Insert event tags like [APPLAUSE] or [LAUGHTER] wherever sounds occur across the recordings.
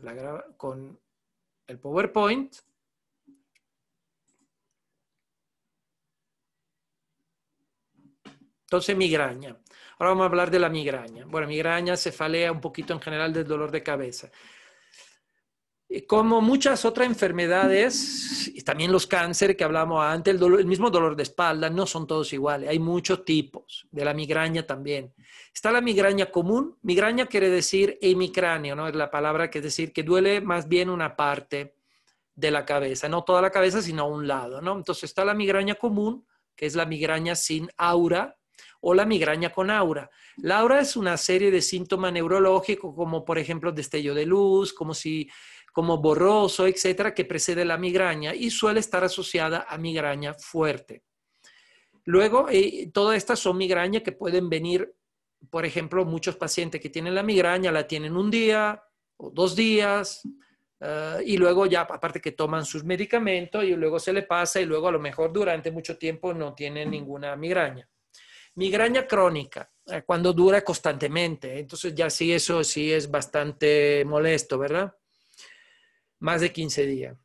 la con el PowerPoint. Entonces, migraña. Ahora vamos a hablar de la migraña. Bueno, migraña, cefalea, un poquito en general del dolor de cabeza como muchas otras enfermedades, y también los cánceres que hablamos antes, el, mismo dolor de espalda, no son todos iguales, hay muchos tipos, de la migraña también. Está la migraña común, migraña quiere decir hemicráneo, ¿no? Es la palabra que es decir que duele más bien una parte de la cabeza, no toda la cabeza, sino un lado, ¿no? Entonces está la migraña común, que es la migraña sin aura, o la migraña con aura. La aura es una serie de síntomas neurológicos como por ejemplo destello de luz, como si como borroso, etcétera, que precede la migraña y suele estar asociada a migraña fuerte. Luego, eh, todas estas son migrañas que pueden venir, por ejemplo, muchos pacientes que tienen la migraña la tienen un día o dos días, eh, y luego ya, aparte que toman sus medicamentos y luego se le pasa y luego a lo mejor durante mucho tiempo no tienen ninguna migraña. Migraña crónica, eh, cuando dura constantemente, entonces ya sí eso sí es bastante molesto, ¿verdad? más de 15 días.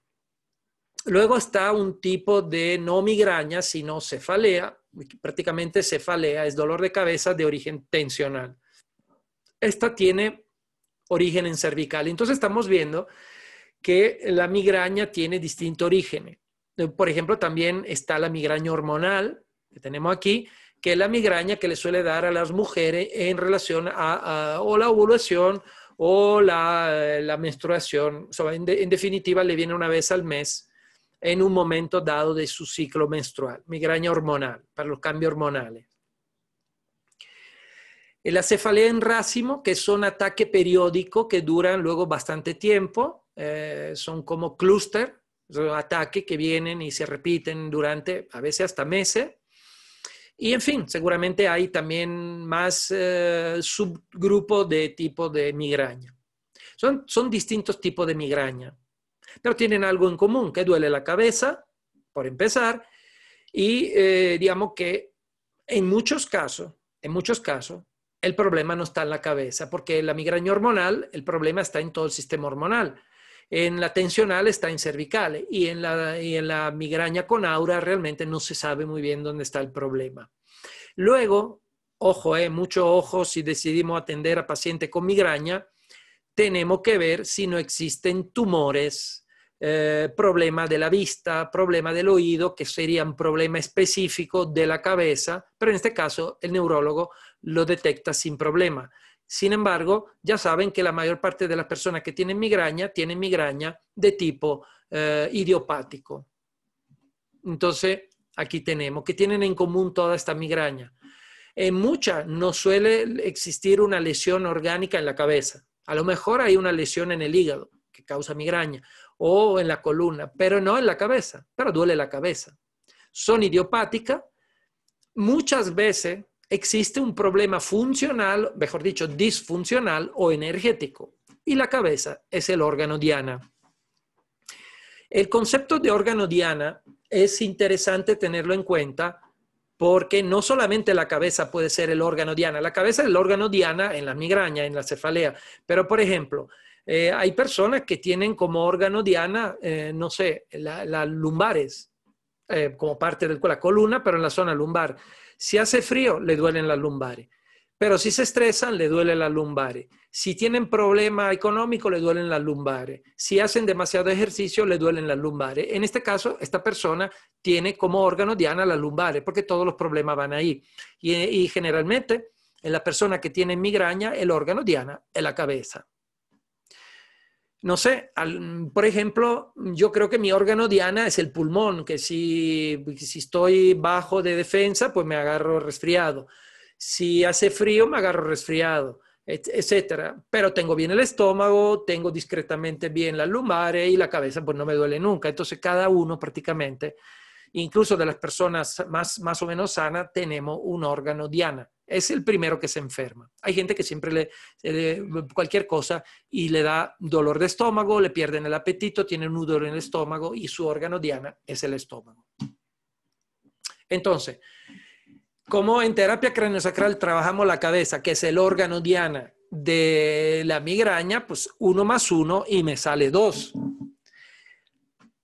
Luego está un tipo de no migraña, sino cefalea, prácticamente cefalea, es dolor de cabeza de origen tensional. Esta tiene origen en cervical. Entonces estamos viendo que la migraña tiene distinto origen. Por ejemplo, también está la migraña hormonal que tenemos aquí, que es la migraña que le suele dar a las mujeres en relación a, o la ovulación o la, eh, menstruación, en, definitiva le viene una vez al mes en un momento dado de su ciclo menstrual, migraña hormonal, para los cambios hormonales. La cefalea en racimo, que son ataques periódicos que duran luego bastante tiempo, eh, son como clúster, ataques que vienen y se repiten durante a veces hasta meses, y en fin, seguramente hay también más eh, subgrupo de tipo de migraña. Son, son distintos tipos de migraña, pero tienen algo en común, que duele la cabeza, por empezar, y eh, digamos que en muchos casos, en muchos casos, el problema no está en la cabeza, porque la migraña hormonal, el problema está en todo el sistema hormonal. En la tensional está en cervical eh, y en la, migraña con aura realmente no se sabe muy bien dónde está el problema. Luego, ojo, eh, mucho ojo si decidimos atender a paciente con migraña, tenemos que ver si no existen tumores, eh, problema de la vista, problema del oído, que sería un problema específico de la cabeza, pero en este caso el neurólogo lo detecta sin problema. Sin embargo, ya saben que la mayor parte de las personas que tienen migraña tienen migraña de tipo eh, idiopático. Entonces, aquí tenemos que tienen en común toda esta migraña. En muchas no suele existir una lesión orgánica en la cabeza. A lo mejor hay una lesión en el hígado que causa migraña o en la columna, pero no en la cabeza, pero duele la cabeza. Son idiopáticas. Muchas veces existe un problema funcional, mejor dicho, disfuncional o energético. Y la cabeza es el órgano diana. El concepto de órgano diana es interesante tenerlo en cuenta porque no solamente la cabeza puede ser el órgano diana, la cabeza es el órgano diana en la migraña, en la cefalea, pero por ejemplo, eh, hay personas que tienen como órgano diana, eh, no sé, las lumbares, eh, como parte de la columna, pero en la zona lumbar. Si hace frío, le duelen las lumbares. Pero si se estresan, le duelen las lumbares. Si tienen problema económico, le duelen las lumbares. Si hacen demasiado ejercicio, le duelen las lumbares. En este caso, esta persona tiene como órgano diana las lumbares, porque todos los problemas van ahí. Y, y generalmente, en la persona que tiene migraña, el órgano diana es la cabeza. No sé, por ejemplo, yo creo que mi órgano diana es el pulmón, que si, estoy bajo de defensa, pues me agarro resfriado. Si hace frío, me agarro resfriado, etc. etcétera. Pero tengo bien el estómago, tengo discretamente bien la lumbares y la cabeza, pues no me duele nunca. Entonces, cada uno prácticamente, incluso de las personas más, más o menos sanas, tenemos un órgano diana es el primero que se enferma. Hay gente que siempre le, da cualquier cosa y le da dolor de estómago, le pierden el apetito, tienen un dolor en el estómago y su órgano diana es el estómago. Entonces, como en terapia craniosacral trabajamos la cabeza, que es el órgano diana de la migraña, pues uno más uno y me sale dos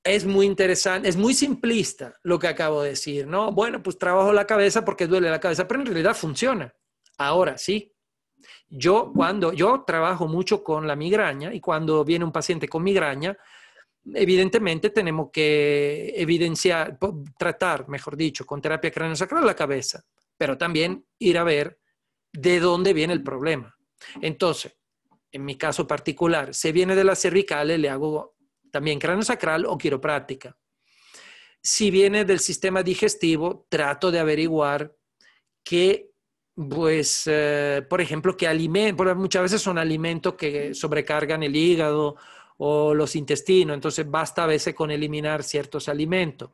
es muy interesante, es muy simplista lo que acabo de decir, ¿no? Bueno, pues trabajo la cabeza porque duele la cabeza, pero en realidad funciona. Ahora sí. Yo cuando yo trabajo mucho con la migraña y cuando viene un paciente con migraña, evidentemente tenemos que evidenciar, tratar, mejor dicho, con terapia craneosacral la cabeza, pero también ir a ver de dónde viene el problema. Entonces, en mi caso particular, se viene de las cervicales, le hago también cráneo sacral o quiropráctica. Si viene del sistema digestivo, trato de averiguar que, pues, eh, por ejemplo, que alimentos, muchas veces son alimentos que sobrecargan el hígado o los intestinos, entonces basta a veces con eliminar ciertos alimentos.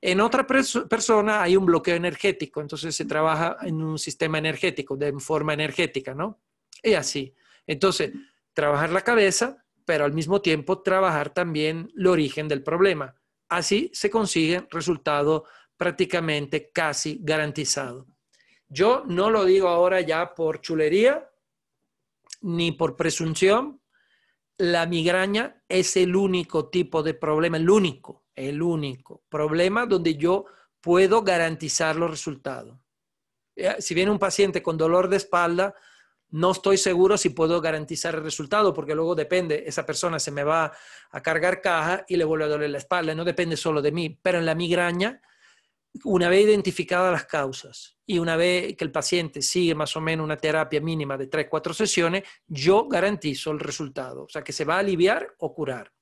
En otra persona hay un bloqueo energético, entonces se trabaja en un sistema energético, de forma energética, ¿no? Y así. Entonces, trabajar la cabeza, pero al mismo tiempo trabajar también el origen del problema. Así se consigue resultado prácticamente casi garantizado. Yo no lo digo ahora ya por chulería ni por presunción. La migraña es el único tipo de problema, el único, el único problema donde yo puedo garantizar los resultados. Eh, si viene un paciente con dolor de espalda, no estoy seguro si puedo garantizar el resultado, porque luego depende, esa persona se me va a cargar caja y le vuelve a doler la espalda, no depende solo de mí, pero en la migraña, una vez identificadas las causas y una vez que el paciente sigue más o menos una terapia mínima de 3-4 sesiones, yo garantizo el resultado, o sea, que se va a aliviar o curar.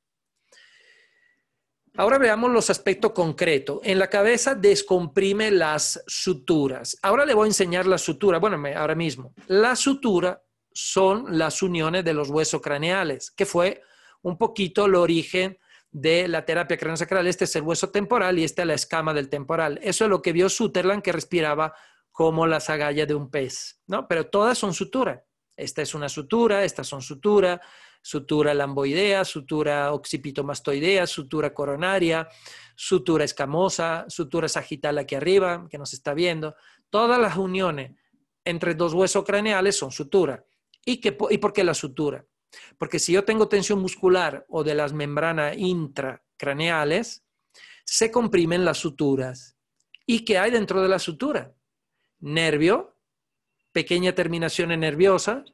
Ahora veamos los aspectos concretos. En la cabeza descomprime las suturas. Ahora le voy a enseñar la sutura, Bueno, ahora mismo. La sutura son las uniones de los huesos craneales, que fue un poquito el origen de la terapia craniosacral. Este es el hueso temporal y esta es la escama del temporal. Eso es lo que vio Sutherland, que respiraba como la agallas de un pez, ¿no? Pero todas son suturas. Esta es una sutura, estas son suturas sutura lamboidea, sutura occipitomastoidea, sutura coronaria, sutura escamosa, sutura sagital aquí arriba, que nos está viendo. Todas las uniones entre dos huesos craneales son sutura. ¿Y, ¿Y por qué la sutura? Porque si yo tengo tensión muscular o de las membranas intracraneales, se comprimen las suturas. ¿Y qué hay dentro de la sutura? Nervio, pequeña terminación nerviosa,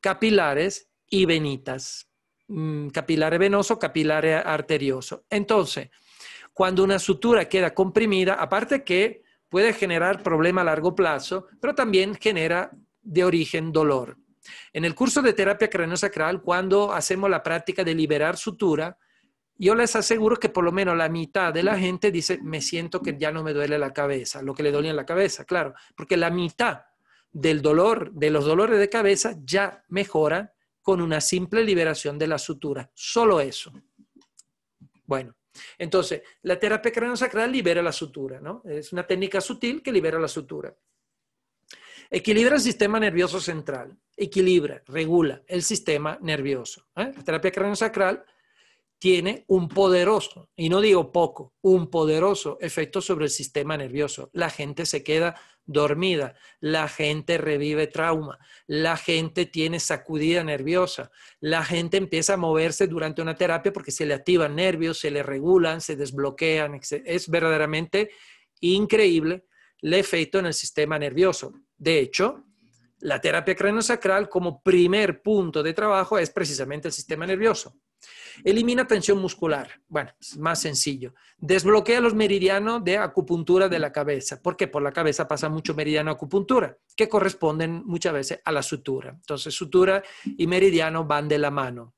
capilares y venitas, mm, capilar venoso, capilar arterioso. Entonces, cuando una sutura queda comprimida, aparte que puede generar problema a largo plazo, pero también genera de origen dolor. En el curso de terapia craniosacral, cuando hacemos la práctica de liberar sutura, yo les aseguro que por lo menos la mitad de la gente dice, me siento que ya no me duele la cabeza, lo que le dolía en la cabeza, claro, porque la mitad del dolor, de los dolores de cabeza, ya mejora con una simple liberación de la sutura. Solo eso. Bueno, entonces, la terapia craniosacral libera la sutura, ¿no? Es una técnica sutil que libera la sutura. Equilibra el sistema nervioso central, equilibra, regula el sistema nervioso. ¿eh? La terapia craniosacral tiene un poderoso, y no digo poco, un poderoso efecto sobre el sistema nervioso. La gente se queda dormida, la gente revive trauma, la gente tiene sacudida nerviosa, la gente empieza a moverse durante una terapia porque se le activan nervios, se le regulan, se desbloquean. Es verdaderamente increíble el efecto en el sistema nervioso. De hecho, la terapia craniosacral como primer punto de trabajo es precisamente el sistema nervioso. Elimina tensión muscular. Bueno, es más sencillo. Desbloquea los meridianos de acupuntura de la cabeza. porque Por la cabeza pasa mucho meridiano acupuntura, que corresponden muchas veces a la sutura. Entonces, sutura y meridiano van de la mano.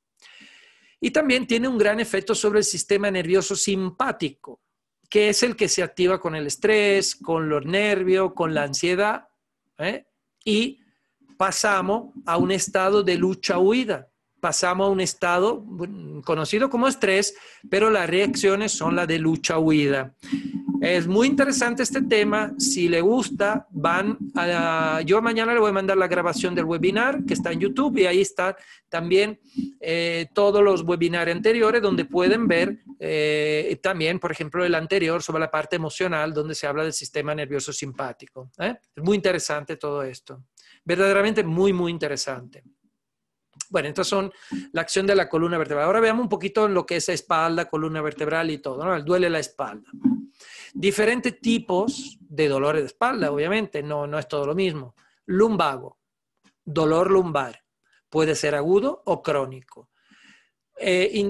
Y también tiene un gran efecto sobre el sistema nervioso simpático, que es el que se activa con el estrés, con los nervios, con la ansiedad. ¿eh? Y pasamos a un estado de lucha-huida pasamos a un estado conocido como estrés, pero las reacciones son la de lucha-huida. Es muy interesante este tema. Si le gusta, van a... Yo mañana le voy a mandar la grabación del webinar que está en YouTube y ahí está también eh, todos los webinars anteriores donde pueden ver eh, también, por ejemplo, el anterior sobre la parte emocional donde se habla del sistema nervioso simpático. ¿eh? Es muy interesante todo esto. Verdaderamente muy, muy interesante. Bueno, entonces son la acción de la columna vertebral. Ahora veamos un poquito en lo que es espalda, columna vertebral y todo, ¿no? duele la espalda. Diferentes tipos de dolores de espalda, obviamente, no, no es todo lo mismo. Lumbago, dolor lumbar, puede ser agudo o crónico. Eh,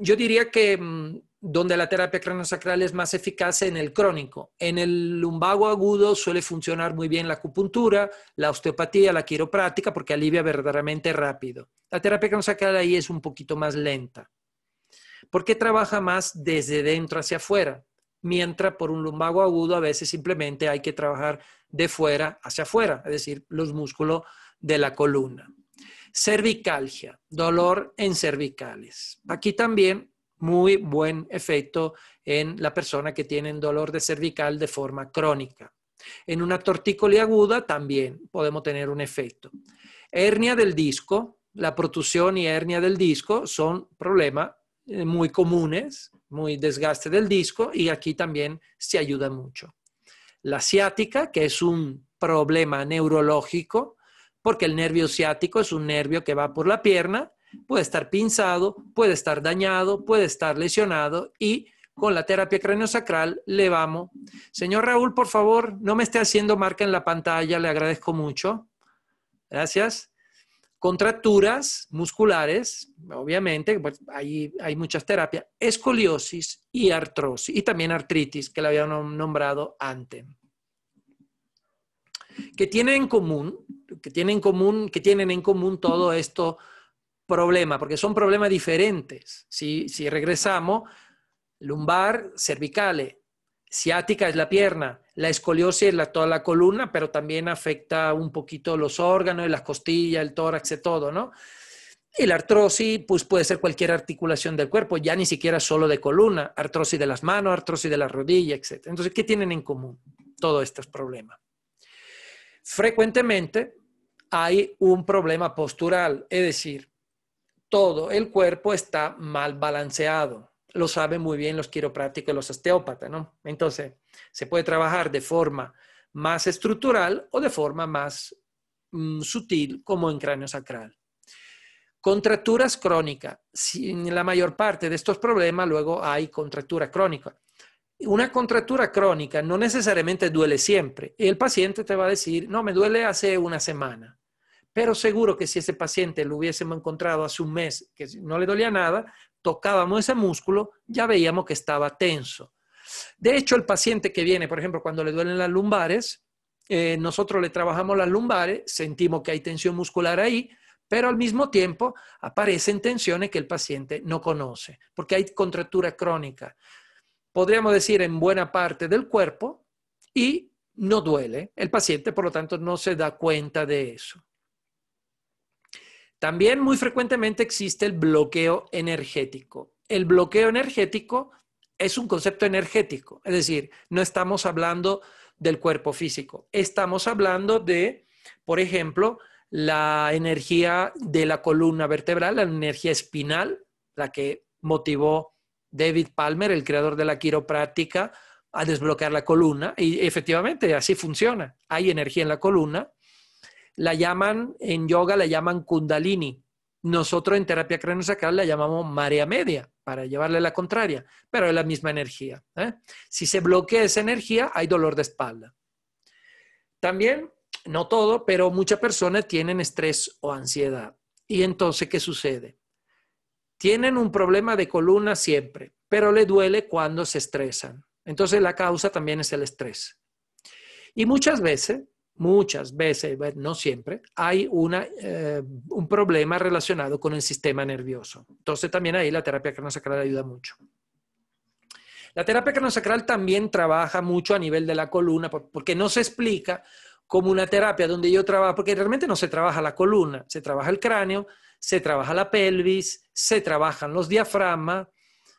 yo diría que mm, donde la terapia craniosacral es más eficaz en el crónico. En el lumbago agudo suele funcionar muy bien la acupuntura, la osteopatía, la quiropráctica, porque alivia verdaderamente rápido. La terapia craniosacral ahí es un poquito más lenta, porque trabaja más desde dentro hacia afuera, mientras por un lumbago agudo a veces simplemente hay que trabajar de fuera hacia afuera, es decir, los músculos de la columna. Cervicalgia, dolor en cervicales. Aquí también muy buen efecto en la persona que tiene dolor de cervical de forma crónica. En una tortícoli aguda también podemos tener un efecto. Hernia del disco, la protusión y hernia del disco son problemas eh, muy comunes, muy desgaste del disco y aquí también se ayuda mucho. La ciática, que es un problema neurológico, porque el nervio ciático es un nervio que va por la pierna puede estar pinzado, puede estar dañado, puede estar lesionado y con la terapia craniosacral le vamos. Señor Raúl, por favor, no me esté haciendo marca en la pantalla, le agradezco mucho. Gracias. Contracturas musculares, obviamente, pues, hay muchas terapias, escoliosis y artrosis, y también artritis, que le había nombrado antes. ¿Qué tienen en común, que tienen en común, que tienen en común todo esto problema, porque son problemas diferentes. Si, regresamos, lumbar, cervicales, ciática es la pierna, la escoliosis es toda la columna, pero también afecta un poquito los órganos, las costillas, el tórax, todo, ¿no? Y la artrosis, pues puede ser cualquier articulación del cuerpo, ya ni siquiera solo de columna, artrosis de las manos, artrosis de la rodilla, etc. Entonces, ¿qué tienen en común todos estos problemas? Frecuentemente hay un problema postural, es decir, todo el cuerpo está mal balanceado. Lo saben muy bien los quiroprácticos y los osteópatas, ¿no? Entonces, se puede trabajar de forma más estructural o de forma más mm, sutil, como en cráneo sacral. Contracturas crónicas. En la mayor parte de estos problemas luego hay contractura crónica. Una contractura crónica no necesariamente duele siempre. El paciente te va a decir, no, me duele hace una semana. Pero seguro que si ese paciente lo hubiésemos encontrado hace un mes, que no le dolía nada, tocábamos ese músculo, ya veíamos que estaba tenso. De hecho, el paciente que viene, por ejemplo, cuando le duelen las lumbares, eh, nosotros le trabajamos las lumbares, sentimos que hay tensión muscular ahí, pero al mismo tiempo aparecen tensiones que el paciente no conoce, porque hay contractura crónica, podríamos decir en buena parte del cuerpo, y no duele. El paciente, por lo tanto, no se da cuenta de eso. También muy frecuentemente existe el bloqueo energético. El bloqueo energético es un concepto energético, es decir, no estamos hablando del cuerpo físico, estamos hablando de, por ejemplo, la energía de la columna vertebral, la energía espinal, la que motivó David Palmer, el creador de la quiropráctica, a desbloquear la columna y efectivamente así funciona. Hay energía en la columna la llaman, en yoga la llaman kundalini. Nosotros en terapia craniosacral la llamamos marea media, para llevarle la contraria, pero es la misma energía. ¿eh? Si se bloquea esa energía, hay dolor de espalda. También, no todo, pero muchas personas tienen estrés o ansiedad. ¿Y entonces qué sucede? Tienen un problema de columna siempre, pero le duele cuando se estresan. Entonces la causa también es el estrés. Y muchas veces muchas veces, no siempre, hay una, eh, un problema relacionado con el sistema nervioso. Entonces también ahí la terapia craniosacral ayuda mucho. La terapia craniosacral también trabaja mucho a nivel de la columna porque no se explica como una terapia donde yo trabajo, porque realmente no se trabaja la columna, se trabaja el cráneo, se trabaja la pelvis, se trabajan los diafragmas,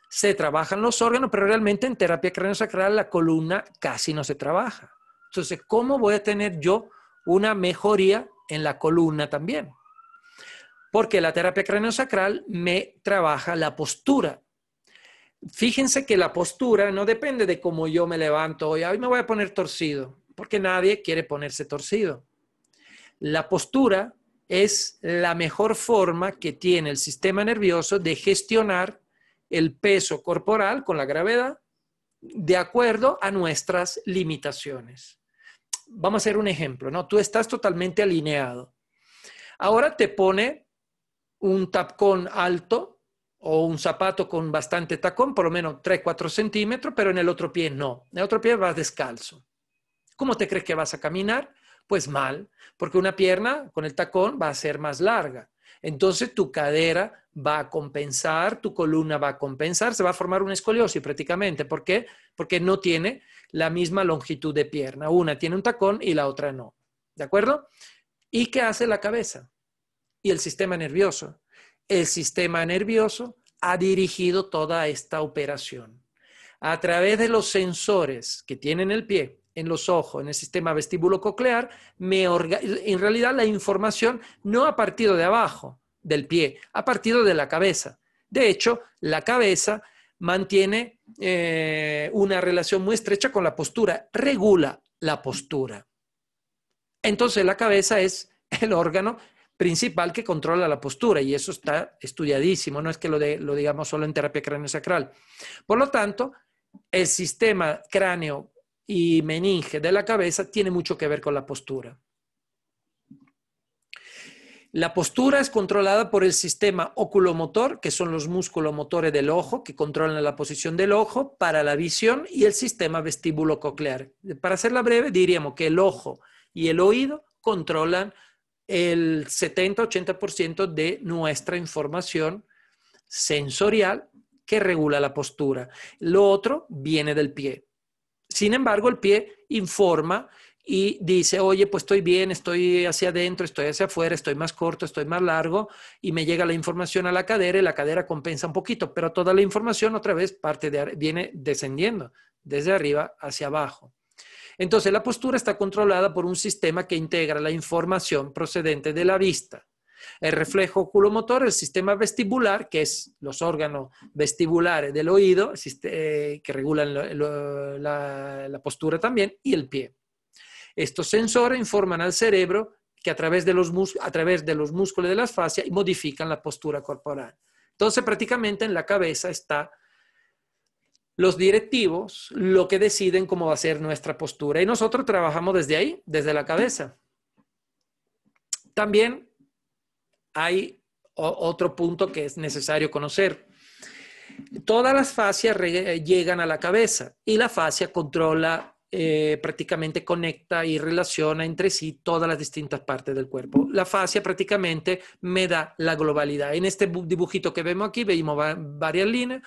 se trabajan los órganos, pero realmente en terapia craniosacral la columna casi no se trabaja. Entonces, ¿cómo voy a tener yo una mejoría en la columna también? Porque la terapia craniosacral me trabaja la postura. Fíjense que la postura no depende de cómo yo me levanto hoy. Hoy me voy a poner torcido, porque nadie quiere ponerse torcido. La postura es la mejor forma que tiene el sistema nervioso de gestionar el peso corporal con la gravedad de acuerdo a nuestras limitaciones vamos a hacer un ejemplo, ¿no? Tú estás totalmente alineado. Ahora te pone un tapcón alto o un zapato con bastante tacón, por lo menos 3, 4 centímetros, pero en el otro pie no. En el otro pie vas descalzo. ¿Cómo te crees que vas a caminar? Pues mal, porque una pierna con el tacón va a ser más larga. Entonces tu cadera va a compensar, tu columna va a compensar, se va a formar una escoliosis prácticamente. ¿Por qué? Porque no tiene la misma longitud de pierna. Una tiene un tacón y la otra no. ¿De acuerdo? ¿Y qué hace la cabeza? Y el sistema nervioso. El sistema nervioso ha dirigido toda esta operación. A través de los sensores que tienen el pie, en los ojos, en el sistema vestíbulo coclear, me en realidad la información no ha partido de abajo del pie, ha partido de la cabeza. De hecho, la cabeza mantiene eh, una relación muy estrecha con la postura, regula la postura. Entonces la cabeza es [LAUGHS] el órgano principal que controla la postura y eso está estudiadísimo, no es que lo, lo digamos solo en terapia cráneo-sacral. Por lo tanto, el sistema cráneo y meninge de la cabeza tiene mucho que ver con la postura. La postura es controlada por el sistema oculomotor, que son los músculos motores del ojo, que controlan la posición del ojo para la visión, y el sistema vestíbulo coclear. Para hacerla breve, diríamos que el ojo y el oído controlan el 70-80% de nuestra información sensorial que regula la postura. Lo otro viene del pie. Sin embargo, el pie informa y dice, oye, pues estoy bien, estoy hacia adentro, estoy hacia afuera, estoy más corto, estoy más largo, y me llega la información a la cadera y la cadera compensa un poquito, pero toda la información otra vez parte de, viene descendiendo, desde arriba hacia abajo. Entonces, la postura está controlada por un sistema que integra la información procedente de la vista, el reflejo oculomotor, el sistema vestibular, que es los órganos vestibulares del oído, eh, que regulan la postura también, y el pie. Estos sensores informan al cerebro que a través de los, a través de los músculos de las fascia modifican la postura corporal. Entonces, prácticamente en la cabeza está los directivos, lo que deciden cómo va a ser nuestra postura. Y nosotros trabajamos desde ahí, desde la cabeza. También hay otro punto que es necesario conocer. Todas las fascias llegan a la cabeza y la fascia controla eh, prácticamente conecta y relaciona entre sí todas las distintas partes del cuerpo. La fascia prácticamente me da la globalidad. En este dibujito que vemos aquí, vemos varias líneas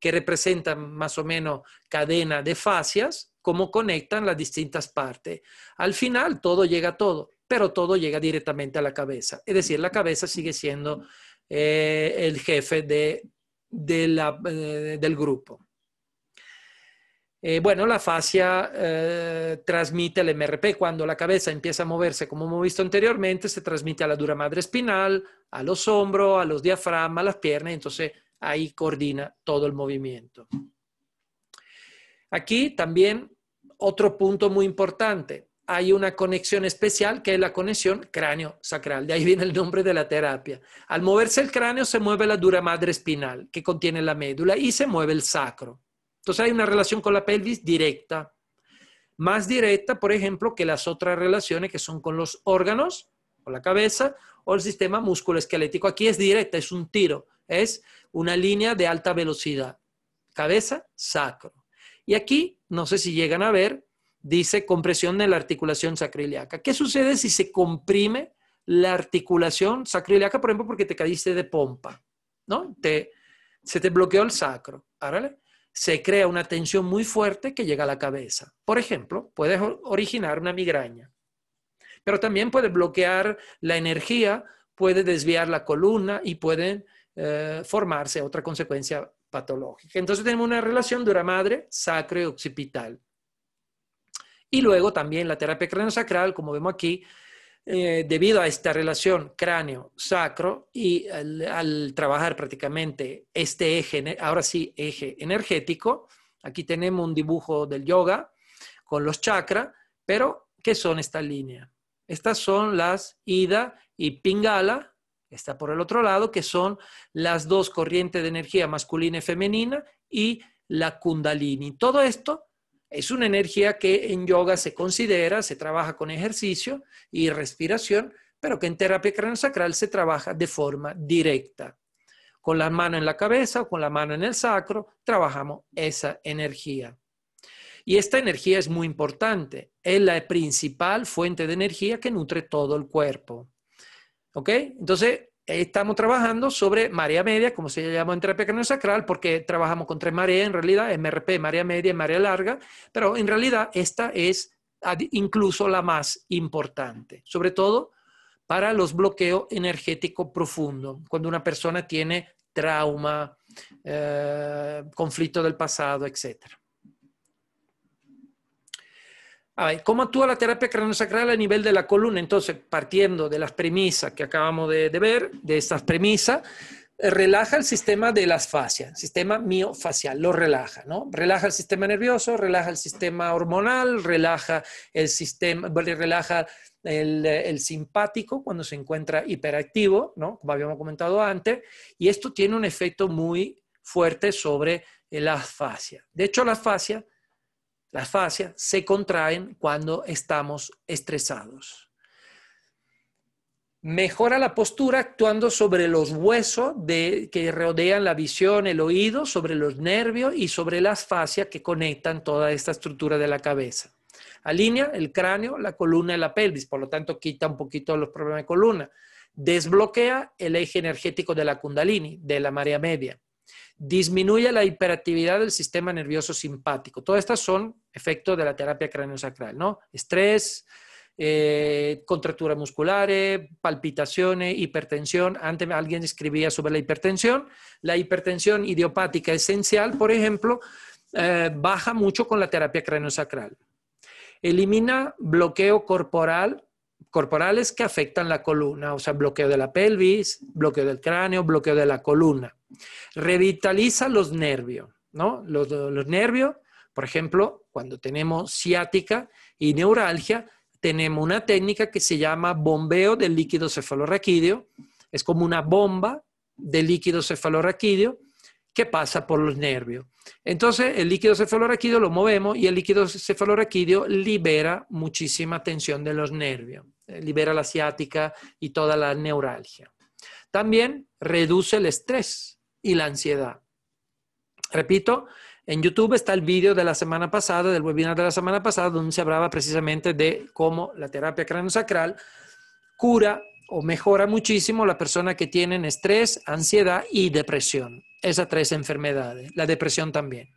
que representan más o menos cadena de fascias, cómo conectan las distintas partes. Al final todo llega a todo, pero todo llega directamente a la cabeza. Es decir, la cabeza sigue siendo eh, el jefe eh, del grupo. Eh, bueno, la fascia eh, transmite el MRP. Cuando la cabeza empieza a moverse, como hemos visto anteriormente, se transmite a la dura madre espinal, a los hombros, a los diafragmas, a las piernas, entonces ahí coordina todo el movimiento. Aquí también otro punto muy importante. Hay una conexión especial que es la conexión cráneo-sacral. De ahí viene el nombre de la terapia. Al moverse el cráneo se mueve la dura madre espinal que contiene la médula y se mueve el sacro. Entonces hay una relación con la pelvis directa, más directa, por ejemplo, que las otras relaciones que son con los órganos, o la cabeza, o el sistema musculoesquelético. Aquí es directa, es un tiro, es una línea de alta velocidad. Cabeza, sacro. Y aquí, no sé si llegan a ver, dice compresión de la articulación sacroiliaca. ¿Qué sucede si se comprime la articulación sacroiliaca, por ejemplo, porque te caíste de pompa, ¿no? se te bloqueó el sacro. Árale se crea una tensión muy fuerte que llega a la cabeza. Por ejemplo, puede originar una migraña, pero también puede bloquear la energía, puede desviar la columna y puede eh, formarse otra consecuencia patológica. Entonces tenemos una relación dura madre, sacro occipital. Y luego también la terapia craniosacral, como vemos aquí, eh, debido a esta relación cráneo-sacro y al, trabajar prácticamente este eje, ahora sí, eje energético, aquí tenemos un dibujo del yoga con los chakras, pero ¿qué son estas líneas? Estas son las Ida y Pingala, está por el otro lado, que son las dos corrientes de energía masculina y femenina y la Kundalini. Todo esto es una energía que en yoga se considera, se trabaja con ejercicio y respiración, pero que en terapia craniosacral se trabaja de forma directa. Con la mano en la cabeza o con la mano en el sacro, trabajamos esa energía. Y esta energía es muy importante. Es la principal fuente de energía que nutre todo el cuerpo. ¿Ok? Entonces, estamos trabajando sobre marea media, como se llama en terapia sacral, porque trabajamos con tres mareas en realidad, MRP, marea media y marea larga, pero en realidad esta es incluso la más importante, sobre todo para los bloqueos energéticos profundos, cuando una persona tiene trauma, eh, conflicto del pasado, etcétera. ¿Cómo actúa la terapia craneosacral a nivel de la columna? Entonces, partiendo de las premisas que acabamos de, ver, de estas premisas, eh, relaja el sistema de las fascias, sistema miofacial, lo relaja, ¿no? Relaja el sistema nervioso, relaja el sistema hormonal, relaja el sistema, relaja el, el, simpático cuando se encuentra hiperactivo, ¿no? Como habíamos comentado antes, y esto tiene un efecto muy fuerte sobre eh, las fascias. De hecho, la fascias las fascias se contraen cuando estamos estresados. Mejora la postura actuando sobre los huesos que rodean la visión, el oído, sobre los nervios y sobre las fascias que conectan toda esta estructura de la cabeza. Alinea el cráneo, la columna y la pelvis, por lo tanto quita un poquito los problemas de columna. Desbloquea el eje energético de la kundalini, de la marea media Disminuye la hiperactividad del sistema nervioso simpático. Todas estas son efectos de la terapia craneosacral, ¿no? Estrés, eh, contracturas musculares, palpitaciones, hipertensión. Antes alguien escribía sobre la hipertensión. La hipertensión idiopática esencial, por ejemplo, eh, baja mucho con la terapia sacral. Elimina bloqueo corporal corporales que afectan la columna, o sea, bloqueo de la pelvis, bloqueo del cráneo, bloqueo de la columna. Revitaliza los nervios, ¿no? Los, los nervios, por ejemplo, cuando tenemos ciática y neuralgia, tenemos una técnica que se llama bombeo del líquido cefalorraquídeo. Es como una bomba de líquido cefalorraquídeo que pasa por los nervios. Entonces, el líquido cefalorraquídeo lo movemos y el líquido cefalorraquídeo libera muchísima tensión de los nervios, eh, libera la ciática y toda la neuralgia. También reduce el estrés y la ansiedad. Repito, en YouTube está el vídeo de la semana pasada, del webinar de la semana pasada, donde se hablaba precisamente de cómo la terapia sacral cura o mejora muchísimo la persona que tiene estrés, ansiedad y depresión. Esas tres enfermedades, la depresión también.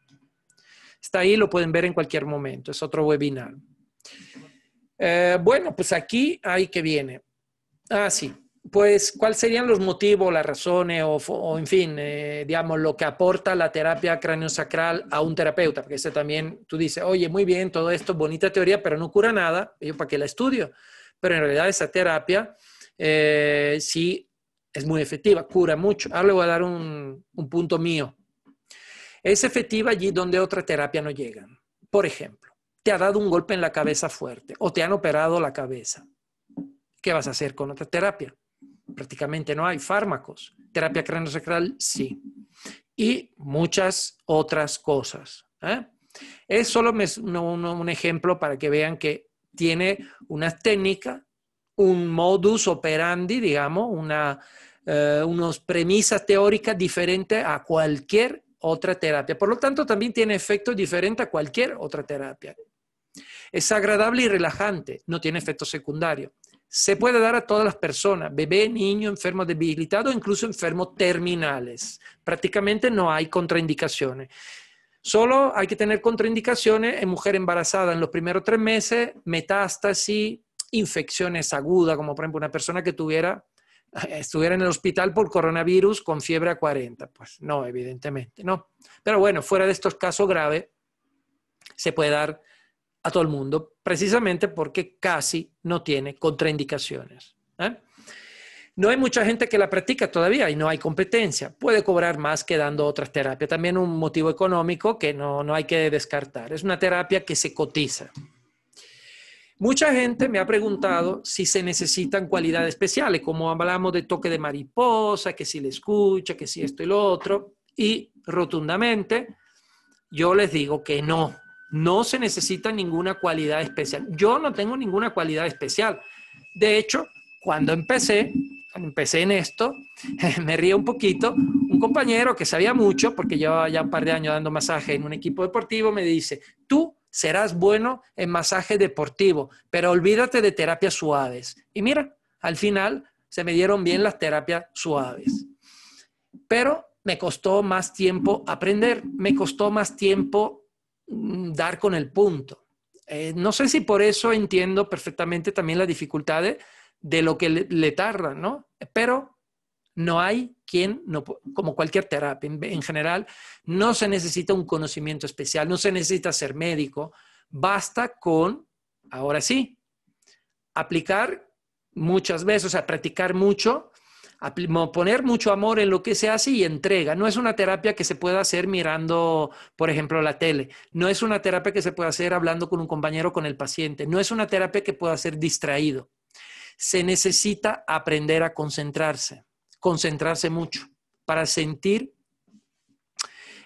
Está ahí, lo pueden ver en cualquier momento, es otro webinar. Eh, bueno, pues aquí hay que viene. Ah, sí. Pues, ¿cuáles serían los motivos, las razones o, en fin, eh, digamos, lo que aporta la terapia craniosacral a un terapeuta? Porque ese también, tú dices, oye, muy bien, todo esto, bonita teoría, pero no cura nada, yo para qué la estudio. Pero en realidad esa terapia eh, sí es muy efectiva, cura mucho. Ahora le voy a dar un, punto mío. Es efectiva allí donde otra terapia no llega. Por ejemplo, te ha dado un golpe en la cabeza fuerte o te han operado la cabeza. ¿Qué vas a hacer con otra terapia? Prácticamente no hay fármacos. Terapia craneosacral, sí. Y muchas otras cosas. ¿eh? Es solo un, un ejemplo para que vean que tiene una técnica un modus operandi, digamos, una, eh, unas premisas teóricas diferentes a cualquier otra terapia. Por lo tanto, también tiene efectos diferentes a cualquier otra terapia. Es agradable y relajante, no tiene efecto secundario. Se puede dar a todas las personas, bebé, niño, enfermo debilitado, incluso enfermo terminales. Prácticamente no hay contraindicaciones. Solo hay que tener contraindicaciones en mujer embarazada en los primeros tres meses, metástasis, infecciones agudas, como por ejemplo una persona que tuviera, eh, estuviera en el hospital por coronavirus con fiebre a 40. Pues no, evidentemente, no. Pero bueno, fuera de estos casos graves, se puede dar a todo el mundo, precisamente porque casi no tiene contraindicaciones. ¿eh? No hay mucha gente que la practica todavía y no hay competencia. Puede cobrar más que dando otras terapias. También un motivo económico que no, no hay que descartar. Es una terapia que se cotiza. Mucha gente me ha preguntado si se necesitan cualidades especiales, como hablamos de toque de mariposa, que si le escucha, que si esto y lo otro, y rotundamente yo les digo que no, no se necesita ninguna cualidad especial. Yo no tengo ninguna cualidad especial. De hecho, cuando empecé, empecé en esto, [LAUGHS] me río un poquito, un compañero que sabía mucho, porque llevaba ya un par de años dando masaje en un equipo deportivo, me dice, tú serás bueno en masaje deportivo, pero olvídate de terapias suaves. Y mira, al final se me dieron bien las terapias suaves. Pero me costó más tiempo aprender, me costó más tiempo mm, dar con el punto. Eh, no sé si por eso entiendo perfectamente también las dificultades de lo que le, tarda, ¿no? Pero no hay quien, como cualquier terapia en, general, no se necesita un conocimiento especial, no se necesita ser médico, basta con, ahora sí, aplicar muchas veces, o sea, practicar mucho, poner mucho amor en lo que se hace y entrega. No es una terapia que se pueda hacer mirando, por ejemplo, la tele. No es una terapia que se pueda hacer hablando con un compañero, con el paciente. No es una terapia que pueda ser distraído. Se necesita aprender a concentrarse concentrarse mucho, para sentir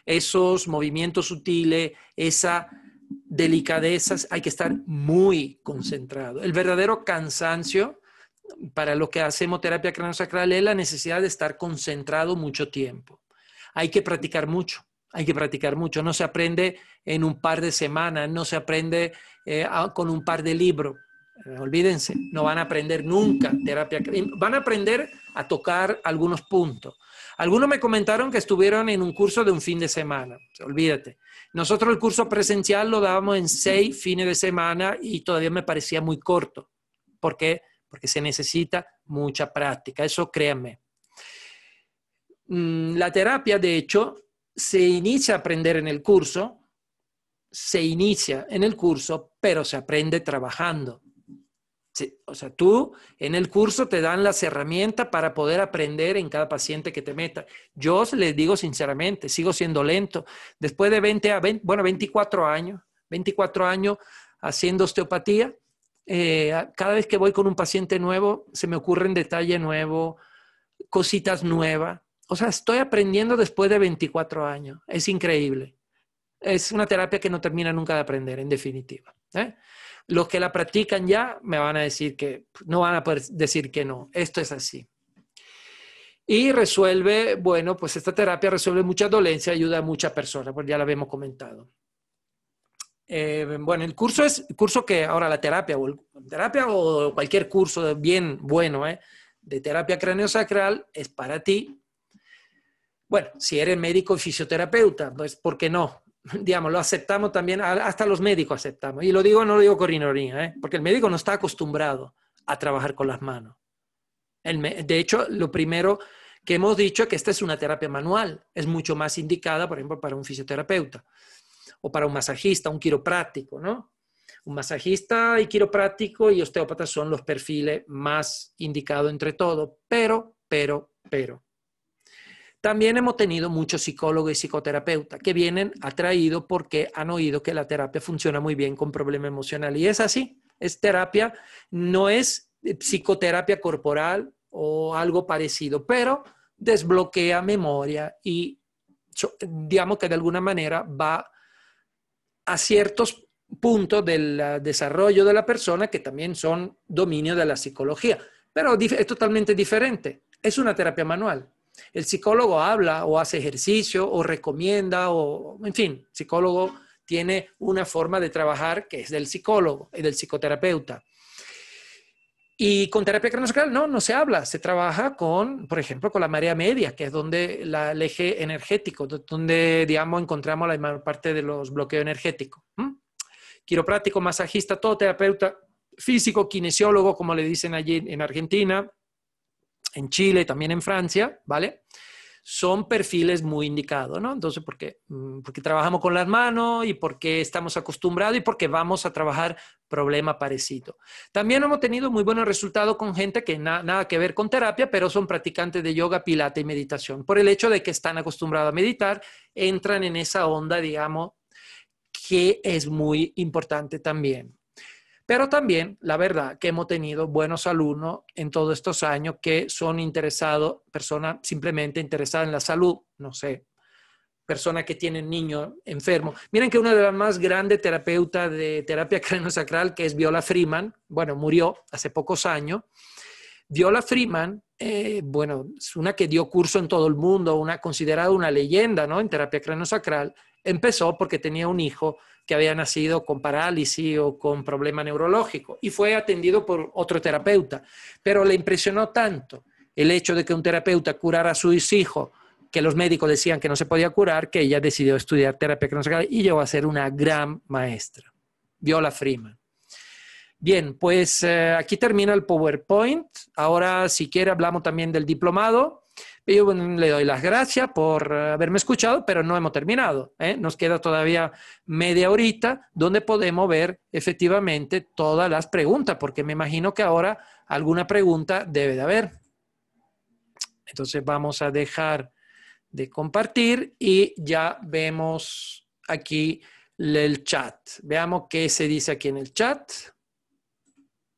esos movimientos sutiles, esa delicadeza hay que estar muy concentrado. El verdadero cansancio para lo que hacemos terapia craniosacral es la necesidad de estar concentrado mucho tiempo. Hay que practicar mucho, hay que practicar mucho. No se aprende en un par de semanas, no se aprende eh, con un par de libros. Eh, olvídense, no van a aprender nunca terapia. Van a aprender a tocar algunos puntos. Algunos me comentaron que estuvieron en un curso de un fin de semana, olvídate. Nosotros el curso presencial lo dábamos en seis fines de semana y todavía me parecía muy corto. ¿Por qué? Porque se necesita mucha práctica, eso créanme. Mm, la terapia, de hecho, se inicia a aprender en el curso, se inicia en el curso, pero se aprende trabajando. O sea, tú en el curso te dan las herramientas para poder aprender en cada paciente que te meta. Yo les digo sinceramente, sigo siendo lento. Después de 20 a bueno, 24 años, 24 años haciendo osteopatía, eh, cada vez que voy con un paciente nuevo, se me ocurren detalle nuevo, cositas nuevas. O sea, estoy aprendiendo después de 24 años. Es increíble. Es una terapia que no termina nunca de aprender, en definitiva. ¿eh? Los que la practican ya me van a decir que no van a poder decir que no. Esto es así. Y resuelve, bueno, pues esta terapia resuelve muchas dolencias, ayuda a muchas personas, pues ya lo habíamos comentado. Eh, bueno, el curso es, el curso que ahora la terapia, o terapia o cualquier curso bien bueno, eh, de terapia sacral es para ti. Bueno, si eres médico y fisioterapeuta, pues ¿por qué no? [LAUGHS] digamos, lo aceptamos también, hasta los médicos aceptamos. Y lo digo, no lo digo con ¿eh? porque el médico no está acostumbrado a trabajar con las manos. de hecho, lo primero que hemos dicho es que esta es una terapia manual, es mucho más indicada, por ejemplo, para un fisioterapeuta o para un masajista, un quiropráctico, ¿no? Un masajista y quiropráctico y osteópata son los perfiles más indicados entre todo, pero, pero, pero, también hemos tenido muchos psicólogos y psicoterapeutas que vienen atraídos porque han oído que la terapia funciona muy bien con problemas emocional. Y es así, es terapia, no es eh, psicoterapia corporal o algo parecido, pero desbloquea memoria y digamos que de alguna manera va a ciertos puntos del eh, desarrollo de la persona que también son dominio de la psicología, pero es totalmente diferente. Es una terapia manual, el psicólogo habla o hace ejercicio o recomienda o, en fin, psicólogo tiene una forma de trabajar que es del psicólogo, y del psicoterapeuta. Y con terapia craniosacral no, no se habla, se trabaja con, por ejemplo, con la marea media, que es donde la, el eje energético, donde, digamos, encontramos la mayor parte de los bloqueos energéticos. Quiropráctico, Quiroprático, masajista, todo terapeuta físico, kinesiólogo, como le dicen allí en Argentina, en Chile y también en Francia, ¿vale? Son perfiles muy indicados, ¿no? Entonces, ¿por qué? Mm, porque trabajamos con las manos y porque estamos acostumbrados y porque vamos a trabajar problema parecido. También hemos tenido muy buenos resultados con gente que nada que ver con terapia, pero son practicantes de yoga, pilates y meditación. Por el hecho de que están acostumbrados a meditar, entran en esa onda, digamos, que es muy importante también. Pero también, la verdad, que hemos tenido buenos alumnos en todos estos años que son interesados, personas simplemente interesadas en la salud, no sé, personas que tienen niños enfermos. Miren que una de las más grandes terapeutas de terapia [LAUGHS] craniosacral, que es Viola Freeman, bueno, murió hace pocos años. Viola Freeman, eh, bueno, es una que dio curso en todo el mundo, una considerada una leyenda, ¿no? En terapia craniosacral, empezó porque tenía un hijo que había nacido con parálisis o con problema neurológico y fue atendido por otro terapeuta. Pero le impresionó tanto el hecho de que un terapeuta curara a su hijo que los médicos decían que no se podía curar, que ella decidió estudiar terapia que y llegó a ser una gran maestra, Viola Freeman. Bien, pues eh, aquí termina el PowerPoint. Ahora, si quiere, hablamos también del diplomado. Yo le doy las gracias por eh, haberme escuchado, pero no hemos terminado. ¿eh? Nos queda todavía media horita donde podemos ver efectivamente todas las preguntas, porque me imagino que ahora alguna pregunta debe de haber. Entonces vamos a dejar de compartir y ya vemos aquí el chat. Veamos qué se dice aquí en el chat.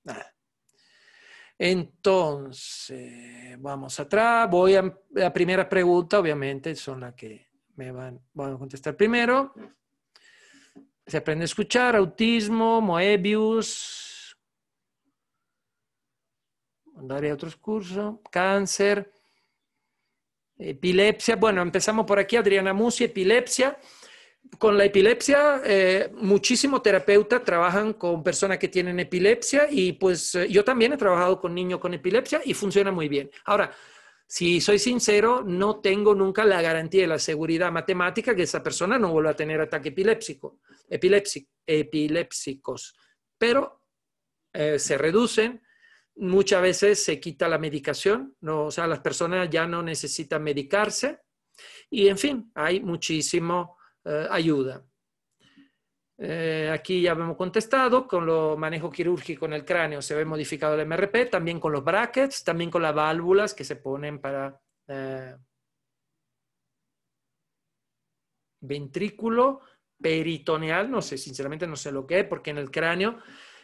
Ah. Entonces, vamos atrás. Voy a la primera pregunta, obviamente, son las que me van, a contestar primero. Se aprende a escuchar, autismo, Moebius. Daré otros cursos, cáncer, epilepsia. Bueno, empezamos por aquí, Adriana Musi, epilepsia con la epilepsia, eh, muchísimo terapeuta trabajan con personas que tienen epilepsia y pues eh, yo también he trabajado con niños con epilepsia y funciona muy bien. Ahora, si soy sincero, no tengo nunca la garantía de la seguridad matemática que esa persona no vuelva a tener ataque epiléptico, epilépsicos, pero eh, se reducen. Muchas veces se quita la medicación, o sea, las personas ya no necesitan medicarse. Y en fin, hay muchísimo eh, ayuda. Eh, aquí ya hemos contestado con lo manejo quirúrgico en el cráneo, se ve modificado el MRP, también con los brackets, también con las válvulas que se ponen para eh, ventrículo peritoneal, no sé, sinceramente no sé lo que es, porque en el cráneo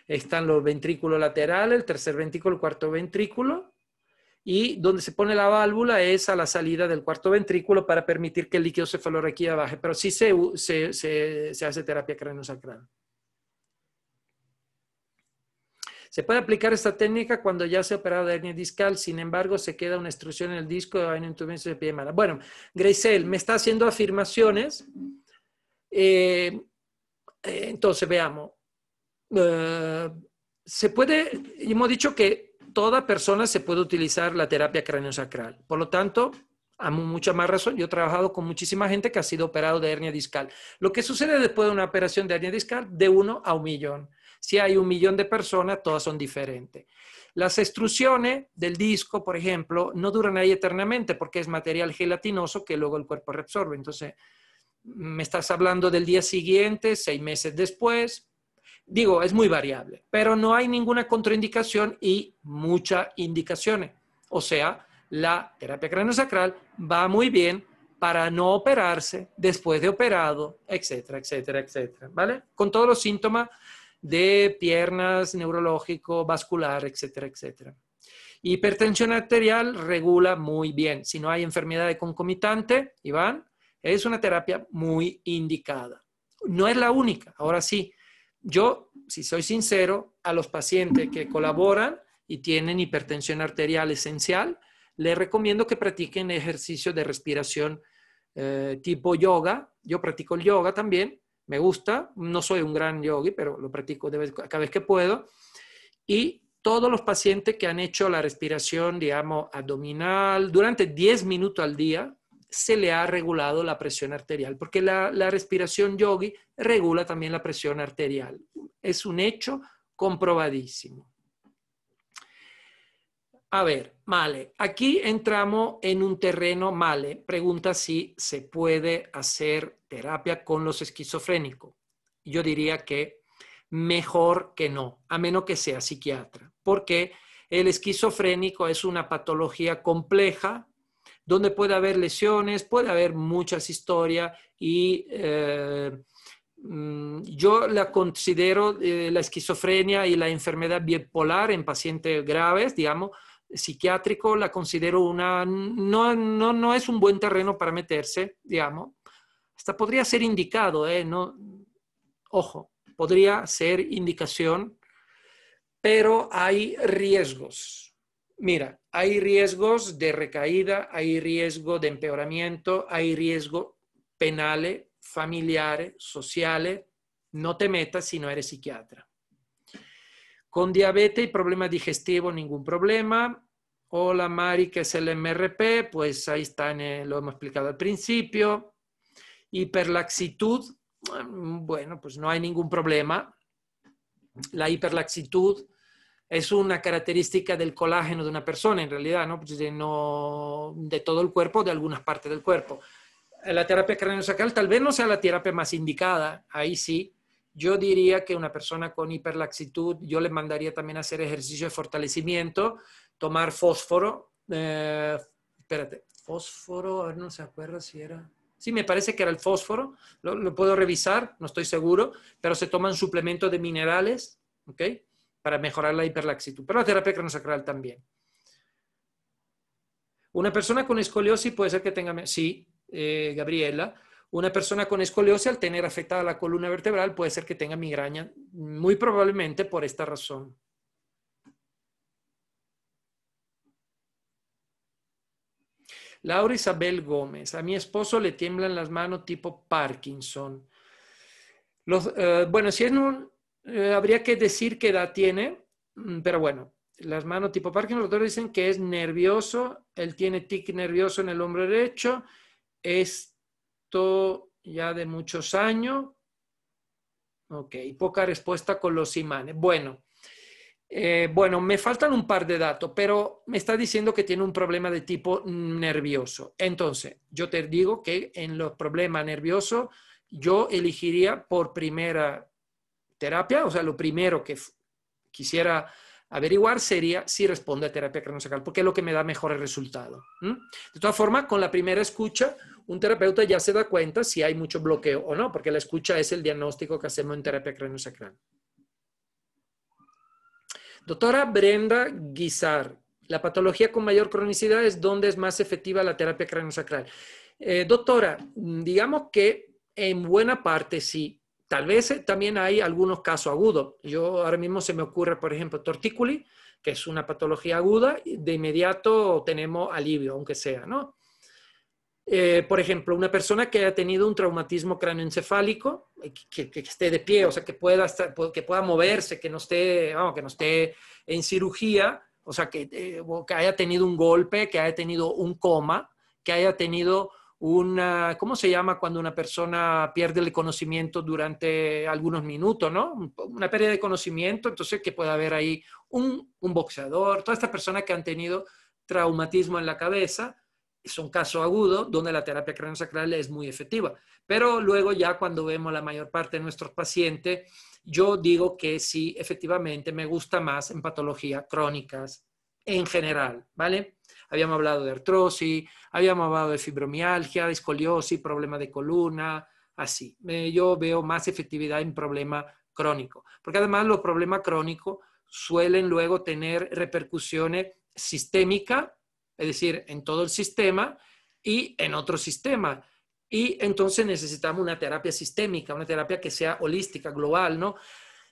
están los ventrículos laterales, el tercer ventrículo, el cuarto ventrículo, y donde se pone la válvula es a la salida del cuarto ventrículo para permitir que el líquido cefalorraquídeo baje, pero sí se, hace terapia craniosacral. Se puede aplicar esta técnica cuando ya se ha operado de hernia discal, sin embargo, se queda una extrusión en el disco la hernia intervención de pie mala. Bueno, Graysel me está haciendo afirmaciones. Eh, eh, entonces, veamos. Eh, se puede, hemos dicho que toda persona se puede utilizar la terapia craniosacral. Por lo tanto, a mucha más razón, yo he trabajado con muchísima gente que ha sido operado de hernia discal. Lo que sucede después de una operación de hernia discal, de uno a un millón. Si hay un millón de personas, todas son diferentes. Las extrusiones del disco, por ejemplo, no duran ahí eternamente porque es material gelatinoso que luego el cuerpo reabsorbe. Entonces, me estás hablando del día siguiente, seis meses después, Digo, es muy variable, pero no hay ninguna contraindicación y muchas indicaciones. O sea, la terapia craniosacral va muy bien para no operarse, después de operado, etcétera, etcétera, etcétera, ¿vale? Con todos los síntomas de piernas, neurológico, vascular, etcétera, etcétera. Hipertensión arterial regula muy bien. Si no hay enfermedad de concomitante, Iván, es una terapia muy indicada. No es la única, ahora sí, yo, si soy sincero, a los pacientes que colaboran y tienen hipertensión arterial esencial, les recomiendo que practiquen ejercicio de respiración eh, tipo yoga. Yo practico el yoga también, me gusta, no soy un gran yogi, pero lo practico cada vez que puedo. Y todos los pacientes que han hecho la respiración, digamos, abdominal durante 10 minutos al día, se le ha regulado la presión arterial, porque la, respiración yogi regula también la presión arterial. Es un hecho comprobadísimo. A ver, Male. aquí entramos en un terreno, Male, pregunta si se puede hacer terapia con los esquizofrénicos. Yo diría que mejor que no, a menos que sea psiquiatra, porque el esquizofrénico es una patología compleja donde puede haber lesiones, puede haber muchas historias y eh, mm, yo la considero eh, la esquizofrenia y la enfermedad bipolar en pacientes graves, digamos, psiquiátrico, la considero una, no, no, no es un buen terreno para meterse, digamos. Hasta podría ser indicado, eh, no, ojo, podría ser indicación, pero hay riesgos. Mira, hay riesgos de recaída, hay riesgo de empeoramiento, hay riesgo penal, familiar, social. No te metas si no eres psiquiatra. Con diabetes y problema digestivo, ningún problema. Hola Mari, que es el MRP, pues ahí está, lo hemos explicado al principio. Hiperlaxitud, mm, bueno, pues no hay ningún problema. La hiperlaxitud es una característica del colágeno de una persona, en realidad, ¿no? Pues de, no, de todo el cuerpo, de algunas partes del cuerpo. La terapia craneosacral tal vez no sea la terapia más indicada, ahí sí. Yo diría que una persona con hiperlaxitud, yo le mandaría también hacer ejercicio de fortalecimiento, tomar fósforo, eh, espérate, fósforo, a ver, no se acuerda si era. Sí, me parece que era el fósforo, lo, lo puedo revisar, no estoy seguro, pero se toman suplementos de minerales, ¿ok? para mejorar la hiperlaxitud, pero la terapia craniosacral también. Una persona con escoliosis puede ser que tenga, sí, eh, Gabriela, una persona con escoliosis al tener afectada la columna vertebral puede ser que tenga migraña, muy probablemente por esta razón. Laura Isabel Gómez, a mi esposo le tiemblan las manos tipo Parkinson. Los, eh, bueno, si es un, eh, habría que decir qué edad tiene, mm, pero bueno, las manos tipo Parkinson, los dicen que es nervioso, él tiene tic nervioso en el hombro derecho, esto ya de muchos años, ok, poca respuesta con los imanes. Bueno, eh, bueno, me faltan un par de datos, pero me está diciendo que tiene un problema de tipo nervioso. Entonces, yo te digo que en los problemas nerviosos yo elegiría por primera terapia, o sea, lo primero que quisiera averiguar sería si responde a terapia craniosacral, porque es lo que me da mejor resultados. De todas formas, con la primera escucha, un terapeuta ya se da cuenta si hay mucho bloqueo o no, porque la escucha es el diagnóstico que hacemos en terapia craniosacral. Doctora Brenda Guizar, la patología con mayor cronicidad es donde es más efectiva la terapia craniosacral. Eh, doctora, digamos que en buena parte sí, Tal vez eh, también hay algunos casos agudos. Yo ahora mismo se me ocurre, por ejemplo, torticuli, que es una patología aguda, de inmediato tenemos alivio, aunque sea, ¿no? Eh, por ejemplo, una persona que haya tenido un traumatismo cráneoencefálico, eh, que, que, esté de pie, o sea, que pueda, que pueda moverse, que no, esté, no esté en cirugía, o sea, que haya tenido un golpe, que haya tenido un coma, que haya tenido una, ¿cómo se llama cuando una persona pierde el conocimiento durante algunos minutos, ¿no? Una pérdida de conocimiento, entonces que pueda haber ahí un, un boxeador, todas estas personas que han tenido traumatismo en la cabeza, es un caso agudo donde la terapia craniosacral es muy efectiva. Pero luego ya cuando vemos la mayor parte de nuestros pacientes, yo digo que sí, efectivamente me gusta más en patologías crónicas en general, ¿vale? Habíamos hablado de artrosis, habíamos hablado de fibromialgia, de escoliosis, problema de columna, así. Eh, yo veo más efectividad en problema crónico, porque además los problemas crónicos suelen luego tener repercusiones sistémicas, es decir, en todo el sistema y en otro sistema. Y entonces necesitamos una terapia sistémica, una terapia que sea holística, global, ¿no?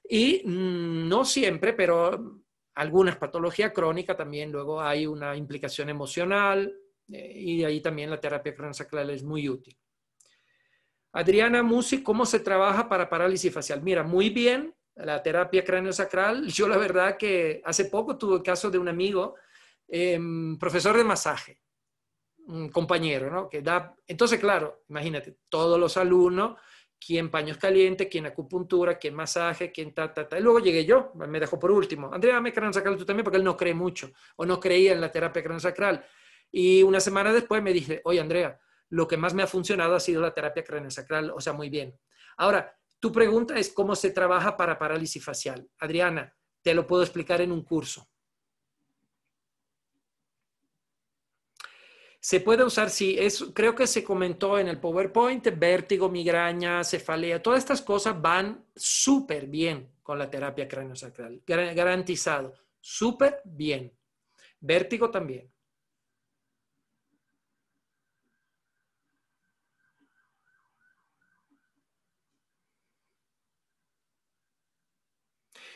Y mm, no siempre, pero algunas patologías crónicas también luego hay una implicación emocional eh, y ahí también la terapia craneosacral es muy útil. Adriana Musi, ¿cómo se trabaja para parálisis facial? Mira, muy bien la terapia craneosacral. [LAUGHS] Yo la verdad que hace poco tuve el caso de un amigo, em, profesor de masaje, un compañero, ¿no? Que da, entonces, claro, imagínate, todos los alumnos quién paños caliente? quién acupuntura, quién masaje, quién ta, ta, ta. Y luego llegué yo, me dejó por último. Andrea, me sacral tú también, porque él no cree mucho o no creía en la terapia craneosacral. Y una semana después me dije, oye, Andrea, lo que más me ha funcionado ha sido la terapia craneosacral, o sea, muy bien. Ahora, tu pregunta es cómo se trabaja para parálisis facial. Adriana, te lo puedo explicar en un curso. Se puede usar, sí, es, creo que se comentó en el PowerPoint, vértigo, migraña, cefalea, todas estas cosas van súper bien con la terapia sacral garantizado, súper bien. Vértigo también.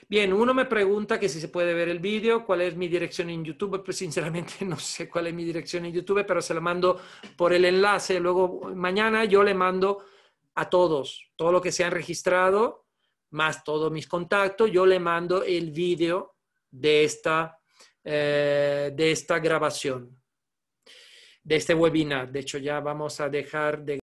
Bien, uno me pregunta que si se puede ver el vídeo, cuál es mi dirección en YouTube. Pues sinceramente [LAUGHS] no sé cuál es mi dirección en YouTube, pero se lo mando por el enlace. Luego mañana yo le mando a todos, todo lo que se han registrado, más todos mis contactos, yo le mando el vídeo de esta, eh, de esta grabación, de este webinar. De hecho, ya vamos a dejar de...